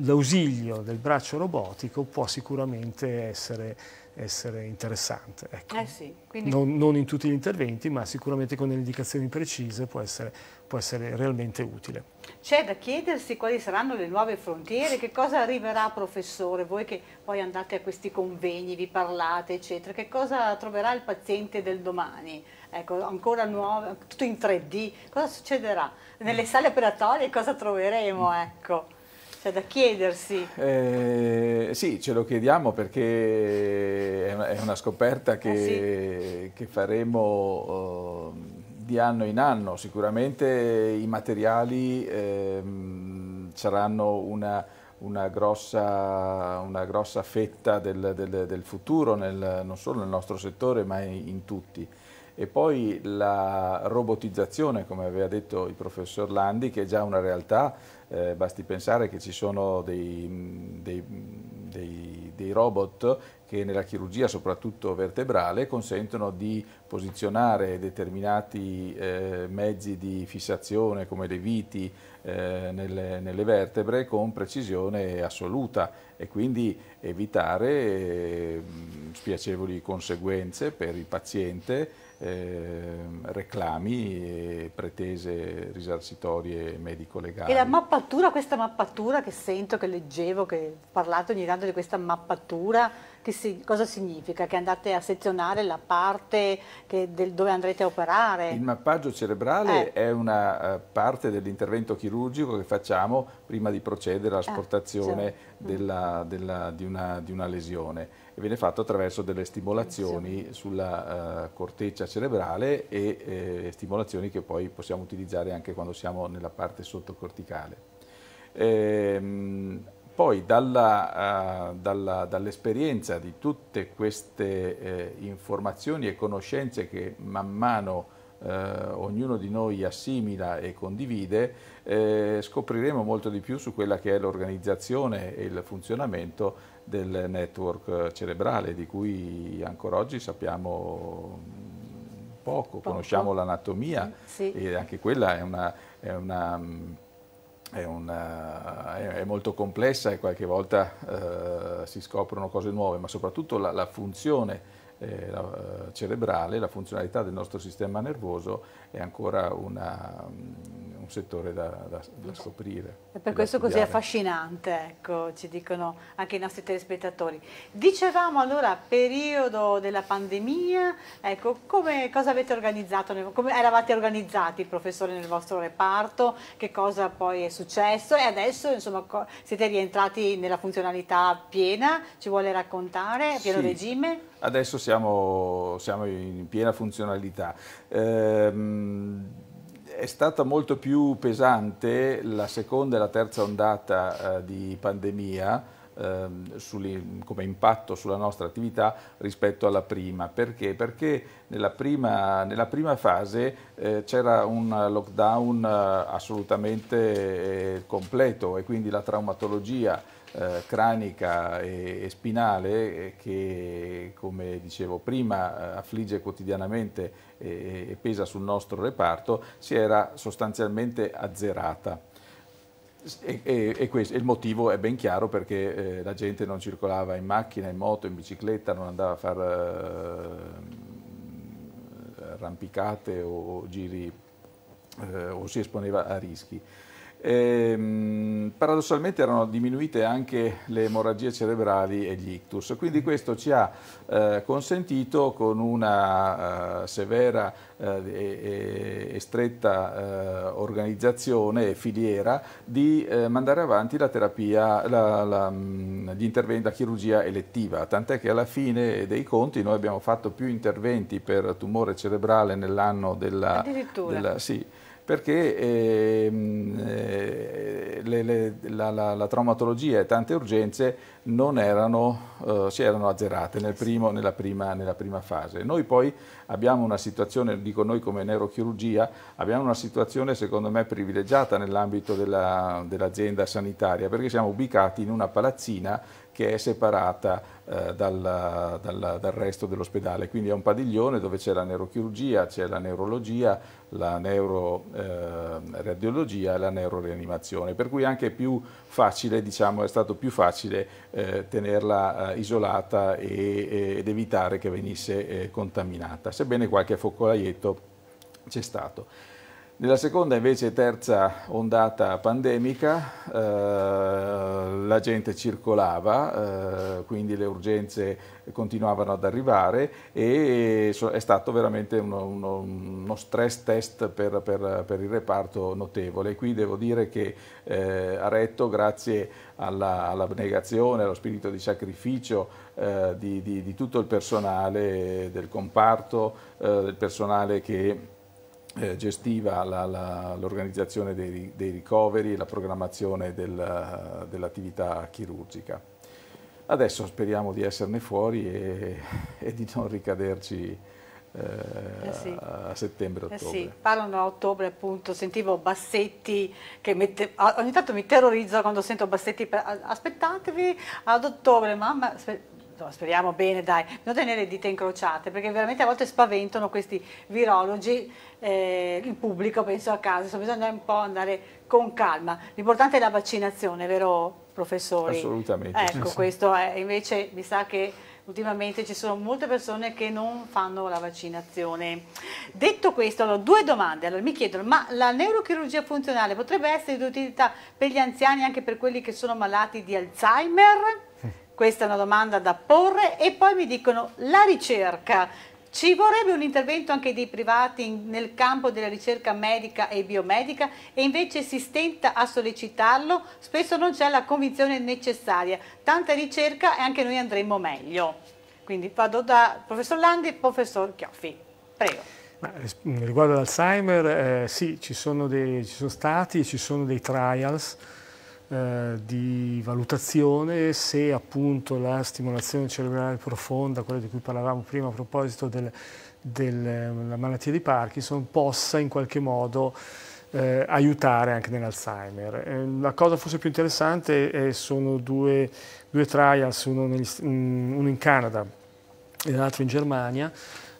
l'ausilio del braccio robotico può sicuramente essere essere interessante. Ecco.
Eh sì, quindi...
non, non, in tutti gli interventi, ma sicuramente con delle indicazioni precise può essere, può essere realmente utile.
C'è da chiedersi quali saranno le nuove frontiere, che cosa arriverà professore, voi che poi andate a questi convegni, vi parlate eccetera, che cosa troverà il paziente del domani? Ecco, ancora nuovo, tutto in 3D, cosa succederà? Nelle sale operatorie cosa troveremo? Ecco. C'è da chiedersi.
Eh, sì, ce lo chiediamo perché è una, scoperta che, eh sì. che faremo eh, di anno in anno. Sicuramente i materiali ehm, saranno una, una, grossa, una, grossa, fetta del, del, del futuro, nel, non solo nel nostro settore ma in, in tutti e poi la robotizzazione, come aveva detto il professor Landi, che è già una realtà, eh, basti pensare che ci sono dei, dei, dei, dei robot che nella chirurgia, soprattutto vertebrale, consentono di posizionare determinati eh, mezzi di fissazione come le viti eh, nelle, nelle, vertebre con precisione assoluta e quindi evitare eh, spiacevoli conseguenze per il paziente eh, reclami pretese risarcitorie medico-legali. E la
mappatura, questa mappatura che sento, che leggevo, che parlate ogni tanto di questa mappatura si, cosa significa? Che andate a sezionare la parte che, del, dove andrete a operare? Il
mappaggio cerebrale eh. è una eh, parte dell'intervento chirurgico che facciamo prima di procedere all'asportazione ah, eh, mm. della, della, di, una, di, una, lesione e viene fatto attraverso delle stimolazioni sulla uh, corteccia cerebrale e eh, stimolazioni che poi possiamo utilizzare anche quando siamo nella parte sottocorticale. Ehm, poi dalla, uh, dalla, dall'esperienza di tutte queste eh, informazioni e conoscenze che man mano eh, ognuno di noi assimila e condivide, eh, scopriremo molto di più su quella che è l'organizzazione e il funzionamento del network cerebrale di cui ancora oggi sappiamo poco, poco. conosciamo l'anatomia sì. e anche quella è una, è una mm, è, una, eh, è, molto complessa e qualche volta eh, si scoprono cose nuove, ma soprattutto la, la funzione eh, la, eh, cerebrale, la funzionalità del nostro sistema nervoso è ancora una un settore da, da, da scoprire. E per questo così
affascinante, ecco, ci dicono anche i nostri telespettatori. Dicevamo allora, periodo della pandemia, ecco, come, cosa avete organizzato, come eravate organizzati, professore, nel vostro reparto, che cosa poi è successo e adesso insomma, siete rientrati nella funzionalità piena, ci vuole raccontare, pieno sì. regime?
Adesso siamo, siamo, in piena funzionalità. Ehm, è stata molto più pesante la seconda e la terza ondata eh, di pandemia eh, sugli, come impatto sulla nostra attività rispetto alla prima. Perché? Perché nella prima, nella prima fase eh, c'era un lockdown eh, assolutamente eh, completo e quindi la traumatologia eh, cranica e, e spinale eh, che, come dicevo prima, eh, affligge quotidianamente e, e pesa sul nostro reparto, si era sostanzialmente azzerata. E, e, e questo, il motivo è ben chiaro perché eh, la gente non circolava in macchina, in moto, in bicicletta, non andava a fare eh, arrampicate o, o giri eh, o si esponeva a rischi. E, ehm, paradossalmente erano diminuite anche le emorragie cerebrali e gli ictus, quindi mm. questo ci ha eh, consentito con una eh, severa eh, e, stretta eh, organizzazione e filiera di eh, mandare avanti la terapia, la, la, mm, gli interventi, la chirurgia elettiva, tant'è che alla fine dei conti noi abbiamo fatto più interventi per tumore cerebrale nell'anno della... Addirittura. Della, sì, perché ehm, eh, le, le, la, la, la, traumatologia e tante urgenze non erano, eh, si erano azzerate nel primo, nella, prima, nella, prima, fase. Noi poi abbiamo una situazione, dico noi come neurochirurgia, abbiamo una situazione secondo me privilegiata nell'ambito dell'azienda dell sanitaria perché siamo ubicati in una palazzina che è separata eh, dal, dal, dal, resto dell'ospedale. Quindi è un padiglione dove c'è la neurochirurgia, c'è la neurologia, la neuroradiologia eh, e la neuroreanimazione, per cui anche più facile, diciamo, è stato più facile eh, tenerla eh, isolata e, ed evitare che venisse eh, contaminata, sebbene qualche focolaietto c'è stato. Nella seconda invece e terza ondata pandemica eh, la gente circolava, eh, quindi le urgenze continuavano ad arrivare e è stato veramente uno, uno, uno stress test per, per, per, il reparto notevole. Qui devo dire che eh, Retto, grazie all'abnegazione, alla allo spirito di sacrificio eh, di, di, di, tutto il personale del comparto, eh, del personale che eh, gestiva l'organizzazione dei, dei, ricoveri e la programmazione del, eh, dell'attività chirurgica. Adesso speriamo di esserne fuori e, e di non ricaderci eh, eh sì. a settembre-ottobre. Eh sì,
parlano a ottobre appunto, sentivo Bassetti che mette, ogni tanto mi terrorizzo quando sento Bassetti, per, aspettatevi ad ottobre, mamma, aspett insomma, speriamo bene, dai, non tenere le dita incrociate, perché veramente a volte spaventano questi virologi, eh, il pubblico, penso a casa, insomma, bisogna un po' andare con calma. L'importante è la vaccinazione, vero professore? Assolutamente. Ecco, sì. questo è, invece mi sa che ultimamente ci sono molte persone che non fanno la vaccinazione. Detto questo, allora, due domande. Allora, mi chiedono, ma la neurochirurgia funzionale potrebbe essere di utilità per gli anziani anche per quelli che sono malati di Alzheimer? Questa è una domanda da porre e poi mi dicono la ricerca. Ci vorrebbe un intervento anche dei privati nel campo della ricerca medica e biomedica e invece si stenta a sollecitarlo, spesso non c'è la convinzione necessaria. Tanta ricerca e anche noi andremo meglio. Quindi vado da professor Landi e professor Chioffi. Prego.
Ma eh, mm, riguardo all'Alzheimer, eh, sì, ci sono, dei, ci sono stati e ci sono dei trials eh, di valutazione se appunto la stimolazione cerebrale profonda, quella di cui parlavamo prima a proposito del, della eh, malattia di Parkinson, possa in qualche modo eh, aiutare anche nell'Alzheimer. Eh, la cosa forse più interessante è, sono due, due trials, uno, negli, mm, uno in Canada e l'altro in Germania,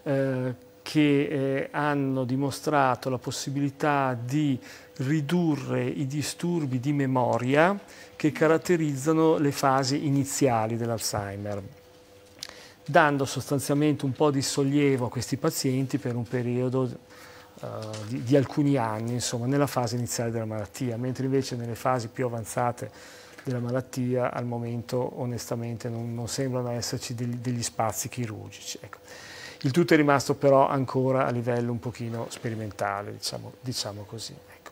eh, che eh, hanno dimostrato la possibilità di ridurre i disturbi di memoria che caratterizzano le fasi iniziali dell'Alzheimer, dando sostanzialmente un po' di sollievo a questi pazienti per un periodo eh, di, di, alcuni anni, insomma, nella fase iniziale della malattia, mentre invece nelle fasi più avanzate della malattia al momento onestamente non, non sembrano esserci degli, degli spazi chirurgici. Ecco. Il tutto è rimasto però ancora a livello un pochino sperimentale, diciamo, diciamo così. Ecco.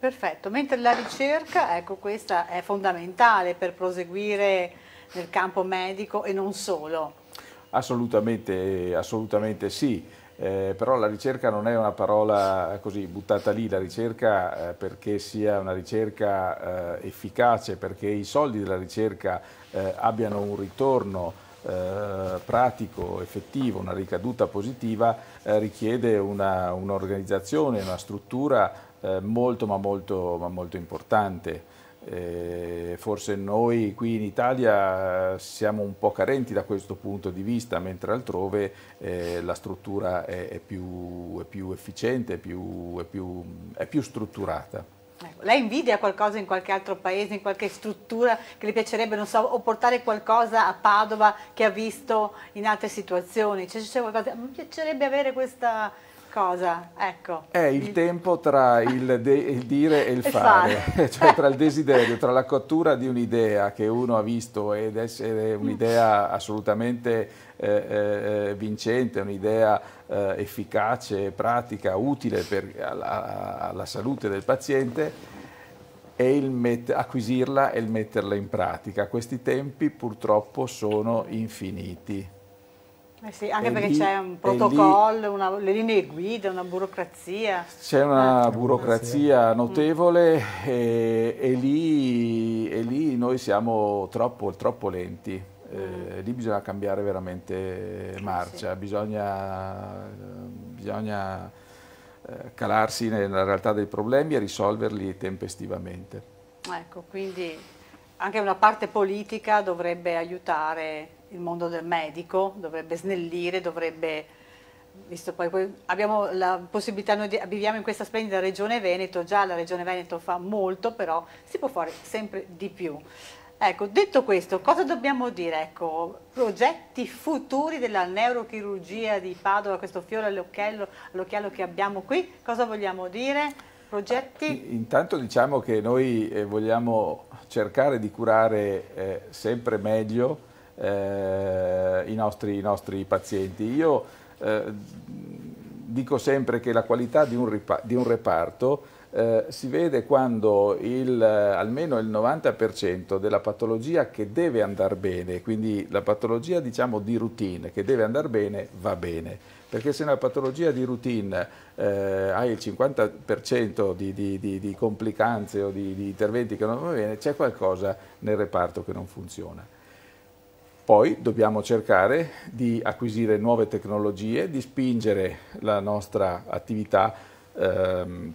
Perfetto, mentre la ricerca, ecco questa è fondamentale per proseguire nel campo medico e non solo.
Assolutamente, assolutamente sì, eh, però la ricerca non è una parola così buttata lì, la ricerca eh, perché sia una ricerca eh, efficace, perché i soldi della ricerca eh, abbiano un ritorno eh, pratico, effettivo, una ricaduta positiva eh, richiede un'organizzazione, una, un una struttura eh, molto, ma molto ma molto importante. Eh, forse noi qui in Italia siamo un po' carenti da questo punto di vista, mentre altrove eh, la struttura è, è, più, è più efficiente, è più, più, è più strutturata.
Ecco, lei invidia qualcosa in qualche altro paese, in qualche struttura che le piacerebbe, non so, o portare qualcosa a Padova che ha visto in altre situazioni? Cioè, mi piacerebbe avere questa Cosa? Ecco. È il, il...
tempo tra il, de, il, dire e il, il fare, fare. (laughs) cioè tra il desiderio, tra la cottura di un'idea che uno ha visto ed essere un'idea assolutamente eh, eh, eh, vincente, un'idea eh, efficace, pratica, utile per, alla, alla salute del paziente e il met- acquisirla e il metterla in pratica. Questi tempi purtroppo sono infiniti.
Eh sì, anche e perché lì, c'è un protocollo, lì, una, le linee guida, una burocrazia.
C'è una eh. burocrazia sì. notevole mm. e, e, lì, e, lì, noi siamo troppo, troppo lenti. Eh, mm. lì bisogna cambiare veramente eh marcia, sì. bisogna, bisogna calarsi nella realtà dei problemi e risolverli tempestivamente.
Ecco, quindi anche una parte politica dovrebbe aiutare il mondo del medico, dovrebbe snellire, dovrebbe, visto poi, poi abbiamo la possibilità, noi viviamo in questa splendida regione Veneto, già la regione Veneto fa molto, però si può fare sempre di più. Ecco, detto questo, cosa dobbiamo dire? Ecco, progetti futuri della neurochirurgia di Padova, questo fiore all'occhiello, all che abbiamo qui, cosa vogliamo dire? Progetti? Ah,
intanto diciamo che noi eh, vogliamo cercare di curare eh, sempre meglio eh, i, nostri, i, nostri, pazienti. Io eh, dico sempre che la qualità di un, di un reparto eh, si vede quando il, eh, almeno il 90% della patologia che deve andare bene, quindi la patologia diciamo di routine che deve andare bene, va bene. Perché se una patologia di routine eh, hai il 50% di, di, di, di, complicanze o di, interventi che non va bene, c'è qualcosa nel reparto che non funziona. Poi dobbiamo cercare di acquisire nuove tecnologie, di spingere la nostra attività ehm,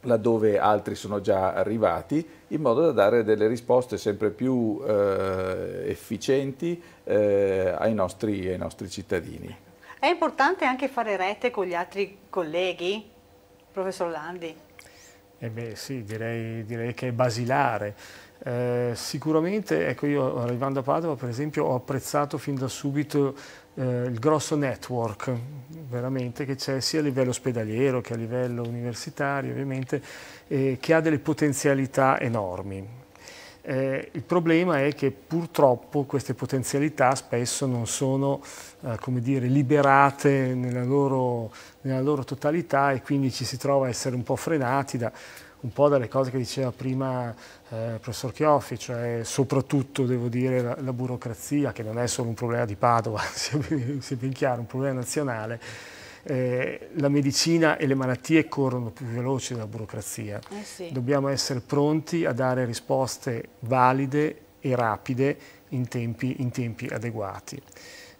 laddove altri sono già arrivati, in modo da dare delle risposte sempre più eh, efficienti eh, ai, nostri, ai nostri cittadini.
È importante anche fare rete con gli altri colleghi, professor Landi?
Eh beh, sì, direi, direi, che è basilare. Eh, sicuramente, ecco io arrivando a Padova per esempio ho apprezzato fin da subito eh, il grosso network veramente che c'è sia a livello ospedaliero che a livello universitario ovviamente, eh, che ha delle potenzialità enormi. Eh, il problema è che purtroppo queste potenzialità spesso non sono eh, dire, liberate nella loro, nella loro totalità e quindi ci si trova a essere un po' frenati da, un po' dalle cose che diceva prima eh, professor Chioffi, cioè soprattutto devo dire la, la, burocrazia, che non è solo un problema di Padova, sia (laughs) ben, sia ben chiaro, un problema nazionale. Eh, la medicina e le malattie corrono più veloci della burocrazia. Eh sì. Dobbiamo essere pronti a dare risposte valide e rapide in tempi, in tempi adeguati.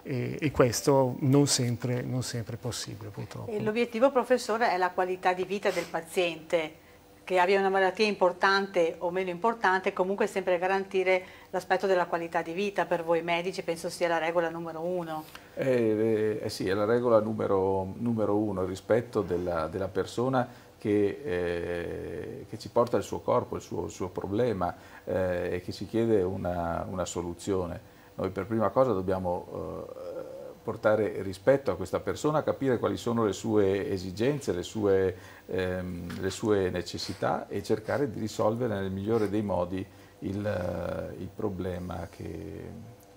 E, e, questo non sempre, non sempre è possibile
purtroppo. L'obiettivo professore è la qualità di vita del paziente che abbia una malattia importante o meno importante, comunque sempre garantire l'aspetto della qualità di vita per voi medici, penso sia la regola numero uno.
Eh, eh, eh, sì, è la regola numero, numero uno, il rispetto della, della persona che, eh, che, ci porta il suo corpo, il suo, il suo problema eh, e che ci chiede una, una, soluzione. Noi per prima cosa dobbiamo eh, portare rispetto a questa persona, capire quali sono le sue esigenze, le sue, ehm, le sue necessità e cercare di risolvere nel migliore dei modi il, eh, il problema che,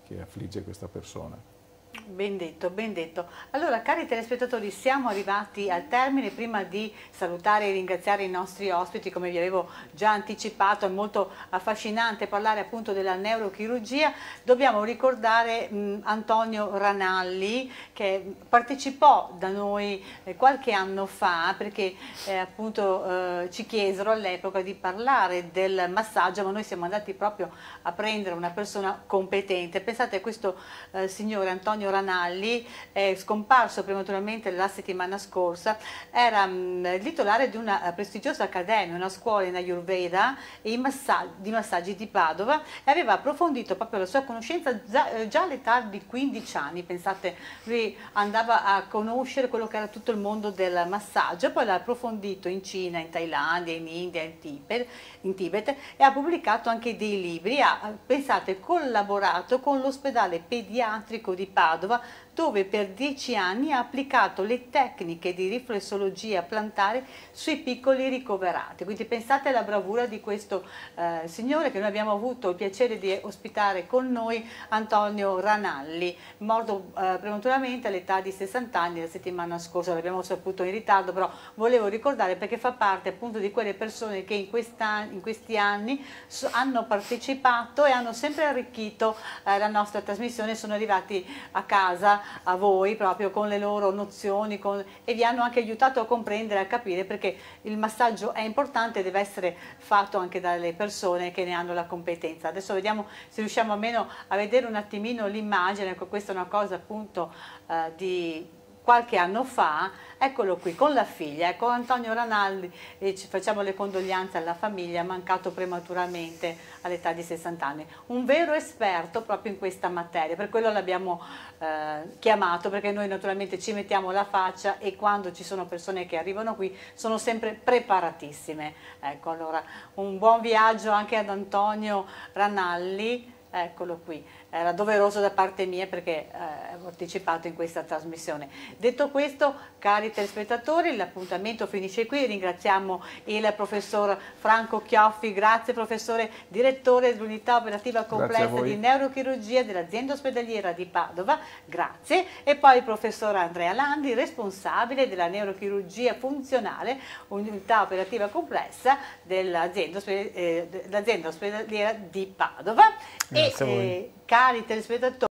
che affligge questa persona.
Ben detto, ben detto. Allora, cari telespettatori, siamo arrivati al termine. Prima di salutare e ringraziare i nostri ospiti, come vi avevo già anticipato, è molto affascinante parlare appunto della neurochirurgia. Dobbiamo ricordare mh, Antonio Ranalli che partecipò da noi eh, qualche anno fa perché eh, appunto eh, ci chiesero all'epoca di parlare del massaggio, ma noi siamo andati proprio a prendere una persona competente. Pensate a questo eh, signore Antonio Ranalli Ranalli, eh, scomparso prematuramente la settimana scorsa, era mh, mm, titolare di una eh, prestigiosa accademia, una scuola in Ayurveda massaggi, di massaggi di Padova e aveva approfondito proprio la sua conoscenza già, eh, già all'età di 15 anni. Pensate, lui andava a conoscere quello che era tutto il mondo del massaggio, poi l'ha approfondito in Cina, in Thailandia, in India, in Tibet, in Tibet e ha pubblicato anche dei libri. Ha, eh, pensate, collaborato con l'ospedale pediatrico di Padova этого dove per dieci anni ha applicato le tecniche di riflessologia plantare sui piccoli ricoverati. Quindi pensate alla bravura di questo eh, signore che noi abbiamo avuto il piacere di ospitare con noi, Antonio Ranalli, morto eh, prematuramente all'età di 60 anni la settimana scorsa, l'abbiamo saputo in ritardo, però volevo ricordare perché fa parte appunto di quelle persone che in, in questi anni so hanno partecipato e hanno sempre arricchito eh, la nostra trasmissione, sono arrivati a casa a voi proprio con le loro nozioni con, e vi hanno anche aiutato a comprendere, a capire perché il massaggio è importante e deve essere fatto anche dalle persone che ne hanno la competenza. Adesso vediamo se riusciamo almeno a vedere un attimino l'immagine, ecco questa è una cosa appunto eh, di qualche anno fa, eccolo qui, con la figlia, con ecco, Antonio Ranaldi, e ci facciamo le condoglianze alla famiglia, mancato prematuramente all'età di 60 anni. Un vero esperto proprio in questa materia, per quello l'abbiamo eh, chiamato, perché noi naturalmente ci mettiamo la faccia e quando ci sono persone che arrivano qui sono sempre preparatissime. Ecco, allora, un buon viaggio anche ad Antonio Ranaldi, eccolo qui era doveroso da parte mia perché eh, avevo anticipato in questa trasmissione. Detto questo, cari telespettatori, l'appuntamento finisce qui, ringraziamo il professor Franco Chioffi, grazie professore direttore dell'unità operativa complessa di neurochirurgia dell'azienda ospedaliera di Padova, grazie, e poi il professor Andrea Landi, responsabile della neurochirurgia funzionale, unità operativa complessa dell'azienda ospedaliera eh, di Padova. Grazie e, eh, cari e telespectador.